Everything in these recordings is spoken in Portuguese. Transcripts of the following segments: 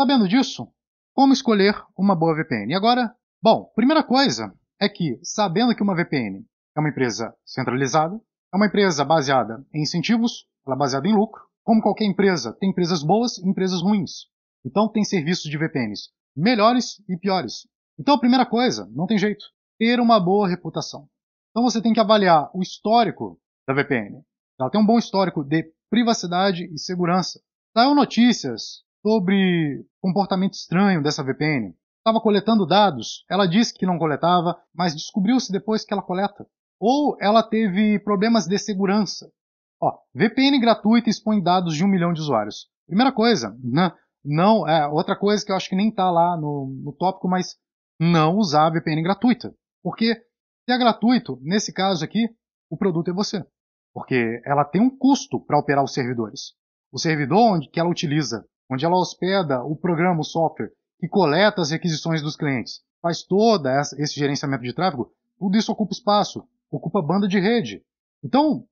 Sabendo disso, como escolher uma boa VPN? E agora, bom, primeira coisa é que, sabendo que uma VPN é uma empresa centralizada, é uma empresa baseada em incentivos, ela é baseada em lucro, como qualquer empresa, tem empresas boas e empresas ruins. Então tem serviços de VPNs melhores e piores. Então a primeira coisa, não tem jeito, ter uma boa reputação. Então você tem que avaliar o histórico da VPN. Ela tem um bom histórico de privacidade e segurança. Saiu tá, é notícias sobre comportamento estranho dessa VPN. Estava coletando dados, ela disse que não coletava, mas descobriu-se depois que ela coleta. Ou ela teve problemas de segurança. Ó, VPN gratuita expõe dados de um milhão de usuários. Primeira coisa, né? não, é, outra coisa que eu acho que nem está lá no, no tópico, mas não usar a VPN gratuita. Porque se é gratuito, nesse caso aqui, o produto é você. Porque ela tem um custo para operar os servidores. O servidor onde que ela utiliza onde ela hospeda o programa, o software, que coleta as requisições dos clientes, faz todo esse gerenciamento de tráfego, tudo isso ocupa espaço, ocupa banda de rede. Então,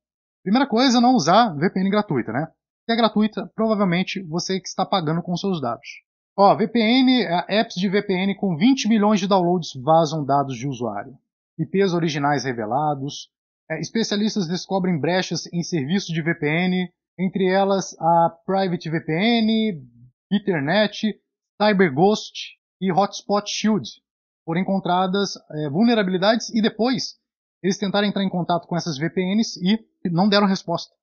primeira coisa, não usar VPN gratuita, né? Se é gratuita, provavelmente você que está pagando com seus dados. Ó, VPN, é, apps de VPN com 20 milhões de downloads vazam dados de usuário. IPs originais revelados. É, especialistas descobrem brechas em serviços de VPN entre elas a Private VPN, Ethernet, CyberGhost e Hotspot Shield, foram encontradas é, vulnerabilidades e depois eles tentaram entrar em contato com essas VPNs e não deram resposta.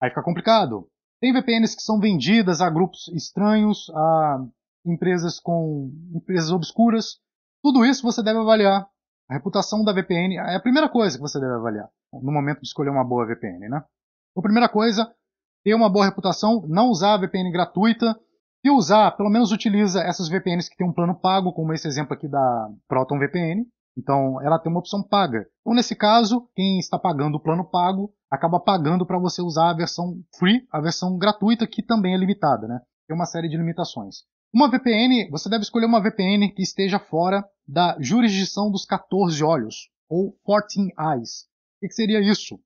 Aí fica complicado. Tem VPNs que são vendidas a grupos estranhos, a empresas com empresas obscuras. Tudo isso você deve avaliar. A reputação da VPN é a primeira coisa que você deve avaliar no momento de escolher uma boa VPN, né? A então, primeira coisa, ter uma boa reputação, não usar a VPN gratuita. Se usar, pelo menos utiliza essas VPNs que tem um plano pago, como esse exemplo aqui da Proton VPN. Então, ela tem uma opção paga. Então, nesse caso, quem está pagando o plano pago acaba pagando para você usar a versão free, a versão gratuita, que também é limitada, né? Tem uma série de limitações. Uma VPN, você deve escolher uma VPN que esteja fora da jurisdição dos 14 olhos, ou 14 eyes. O que seria isso?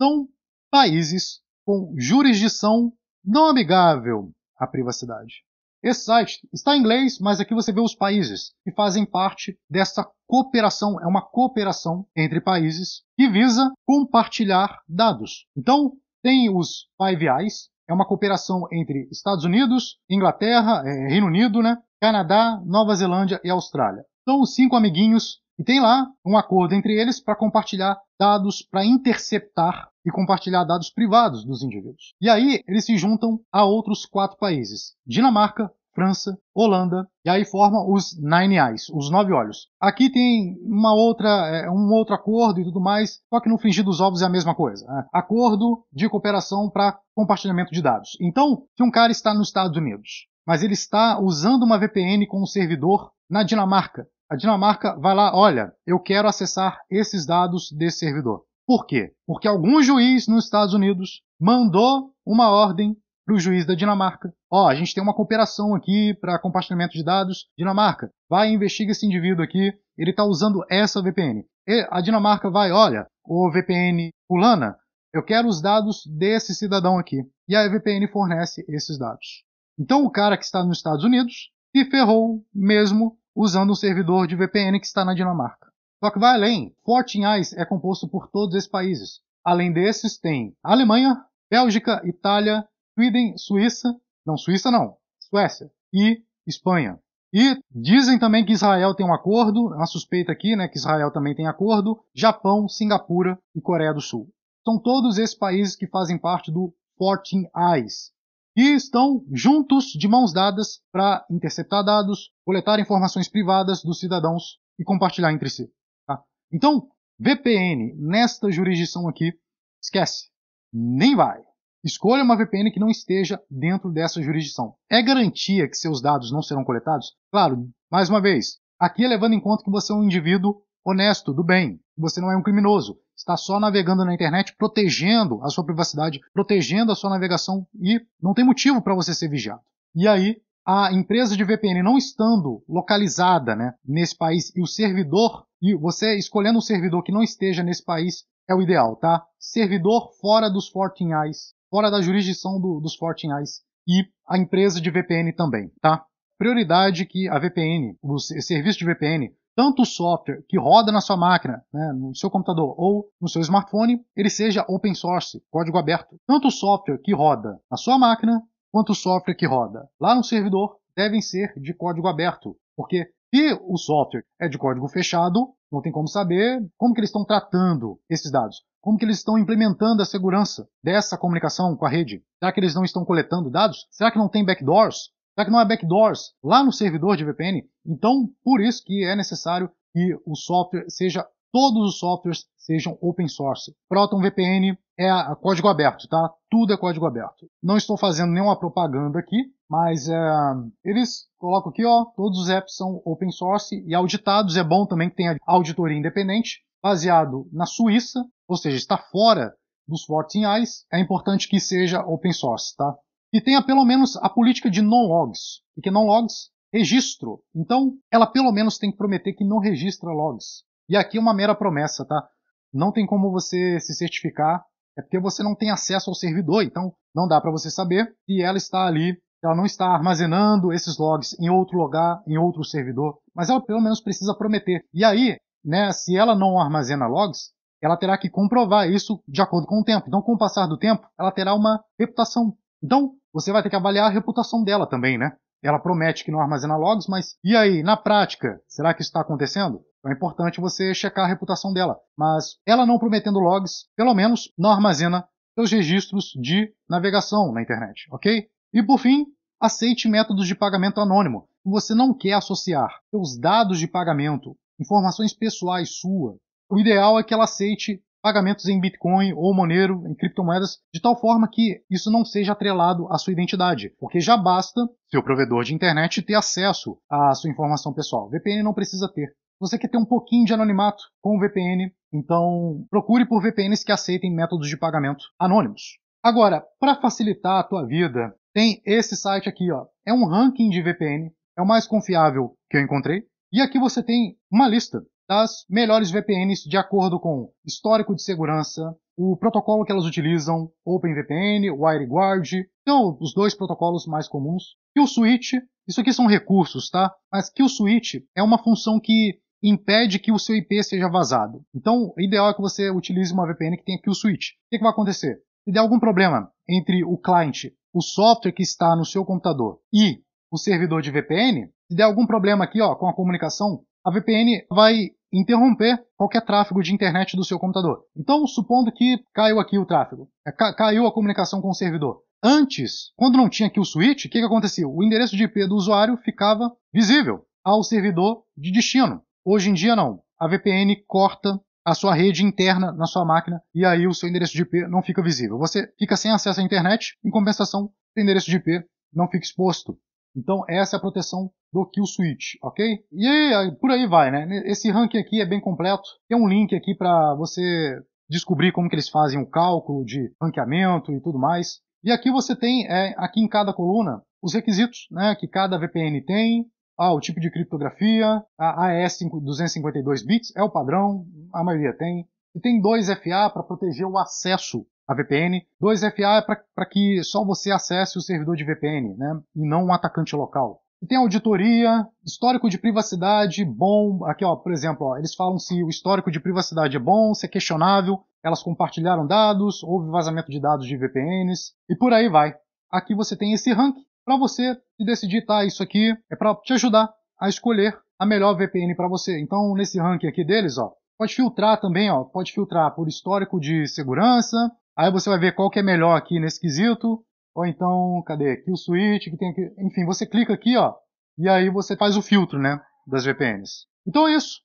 São países com jurisdição não amigável à privacidade. Esse site está em inglês, mas aqui você vê os países que fazem parte dessa cooperação, é uma cooperação entre países que visa compartilhar dados. Então, tem os Five Eyes, é uma cooperação entre Estados Unidos, Inglaterra, é, Reino Unido, né, Canadá, Nova Zelândia e Austrália. São os cinco amiguinhos e tem lá um acordo entre eles para compartilhar dados para interceptar e compartilhar dados privados dos indivíduos. E aí eles se juntam a outros quatro países: Dinamarca, França, Holanda, e aí forma os Nine Eyes, os Nove Olhos. Aqui tem uma outra, é, um outro acordo e tudo mais, só que no frigir dos ovos é a mesma coisa. Né? Acordo de cooperação para compartilhamento de dados. Então, se um cara está nos Estados Unidos, mas ele está usando uma VPN com um servidor na Dinamarca, a Dinamarca vai lá, olha, eu quero acessar esses dados desse servidor. Por quê? Porque algum juiz nos Estados Unidos mandou uma ordem para o juiz da Dinamarca. Ó, oh, a gente tem uma cooperação aqui para compartilhamento de dados. Dinamarca, vai e investiga esse indivíduo aqui. Ele está usando essa VPN. E a Dinamarca vai, olha, o VPN fulana, eu quero os dados desse cidadão aqui. E a VPN fornece esses dados. Então o cara que está nos Estados Unidos se ferrou mesmo usando um servidor de VPN que está na Dinamarca. Só que vai além. Fortin Eyes é composto por todos esses países. Além desses, tem Alemanha, Bélgica, Itália, Sweden, Suíça, não Suíça não, Suécia e Espanha. E dizem também que Israel tem um acordo, Uma suspeita aqui, né, que Israel também tem acordo, Japão, Singapura e Coreia do Sul. São todos esses países que fazem parte do Fortin Eyes e estão juntos de mãos dadas para interceptar dados, coletar informações privadas dos cidadãos e compartilhar entre si. Então, VPN nesta jurisdição aqui, esquece, nem vai. Escolha uma VPN que não esteja dentro dessa jurisdição. É garantia que seus dados não serão coletados? Claro, mais uma vez, aqui é levando em conta que você é um indivíduo honesto, do bem, que você não é um criminoso, está só navegando na internet, protegendo a sua privacidade, protegendo a sua navegação e não tem motivo para você ser vigiado. E aí, a empresa de VPN não estando localizada né, nesse país e o servidor e você escolhendo um servidor que não esteja nesse país é o ideal, tá? Servidor fora dos Fortinais, fora da jurisdição do, dos Fortinais e a empresa de VPN também, tá? Prioridade que a VPN, o serviço de VPN, tanto o software que roda na sua máquina, né, no seu computador ou no seu smartphone, ele seja open source, código aberto. Tanto o software que roda na sua máquina quanto o software que roda lá no servidor devem ser de código aberto, porque e o software é de código fechado, não tem como saber como que eles estão tratando esses dados, como que eles estão implementando a segurança dessa comunicação com a rede. Será que eles não estão coletando dados? Será que não tem backdoors? Será que não há backdoors lá no servidor de VPN? Então, por isso que é necessário que o software seja todos os softwares sejam open source. Proton VPN é código aberto, tá? Tudo é código aberto. Não estou fazendo nenhuma propaganda aqui, mas é, eles colocam aqui, ó, todos os apps são open source e auditados. É bom também que tenha auditoria independente, baseado na Suíça, ou seja, está fora dos 14 eyes. É importante que seja open source, tá? E tenha pelo menos a política de non-logs. porque que non-logs registro. Então, ela pelo menos tem que prometer que não registra logs. E aqui é uma mera promessa, tá? Não tem como você se certificar é porque você não tem acesso ao servidor, então não dá para você saber se ela está ali, ela não está armazenando esses logs em outro lugar, em outro servidor, mas ela pelo menos precisa prometer. E aí, né, se ela não armazena logs, ela terá que comprovar isso de acordo com o tempo. Então, com o passar do tempo, ela terá uma reputação. Então, você vai ter que avaliar a reputação dela também, né? Ela promete que não armazena logs, mas e aí, na prática, será que isso está acontecendo? Então, é importante você checar a reputação dela. Mas ela não prometendo logs, pelo menos não armazena seus registros de navegação na internet, ok? E por fim, aceite métodos de pagamento anônimo. Se você não quer associar seus dados de pagamento, informações pessoais suas, o ideal é que ela aceite pagamentos em Bitcoin ou Monero, em criptomoedas, de tal forma que isso não seja atrelado à sua identidade, porque já basta seu provedor de internet ter acesso à sua informação pessoal. VPN não precisa ter você quer ter um pouquinho de anonimato com o VPN, então procure por VPNs que aceitem métodos de pagamento anônimos. Agora, para facilitar a tua vida, tem esse site aqui, ó. É um ranking de VPN, é o mais confiável que eu encontrei. E aqui você tem uma lista das melhores VPNs de acordo com histórico de segurança, o protocolo que elas utilizam, OpenVPN, WireGuard, então os dois protocolos mais comuns. E o switch, isso aqui são recursos, tá? Mas que o switch é uma função que impede que o seu IP seja vazado. Então, o ideal é que você utilize uma VPN que tenha kill switch. O é que, vai acontecer? Se der algum problema entre o cliente, o software que está no seu computador e o servidor de VPN, se der algum problema aqui ó, com a comunicação, a VPN vai interromper qualquer tráfego de internet do seu computador. Então, supondo que caiu aqui o tráfego, é, caiu a comunicação com o servidor. Antes, quando não tinha aqui o switch, o que, que acontecia? O endereço de IP do usuário ficava visível ao servidor de destino. Hoje em dia, não. A VPN corta a sua rede interna na sua máquina e aí o seu endereço de IP não fica visível. Você fica sem acesso à internet, em compensação, o endereço de IP não fica exposto. Então, essa é a proteção do Kill Switch, ok? E aí, por aí vai, né? Esse ranking aqui é bem completo. Tem um link aqui para você descobrir como que eles fazem o cálculo de ranqueamento e tudo mais. E aqui você tem, é, aqui em cada coluna, os requisitos né, que cada VPN tem, ah, o tipo de criptografia, a AES 252 bits é o padrão, a maioria tem. E tem 2FA para proteger o acesso à VPN. 2FA é para que só você acesse o servidor de VPN, né? E não um atacante local. E tem auditoria, histórico de privacidade bom. Aqui, ó, por exemplo, ó, eles falam se o histórico de privacidade é bom, se é questionável. Elas compartilharam dados, houve vazamento de dados de VPNs e por aí vai. Aqui você tem esse ranking para você decidir, tá, isso aqui é para te ajudar a escolher a melhor VPN para você. Então, nesse ranking aqui deles, ó, pode filtrar também, ó, pode filtrar por histórico de segurança, aí você vai ver qual que é melhor aqui nesse quesito, ou então, cadê, aqui o switch, que tem aqui, enfim, você clica aqui, ó, e aí você faz o filtro, né, das VPNs. Então é isso.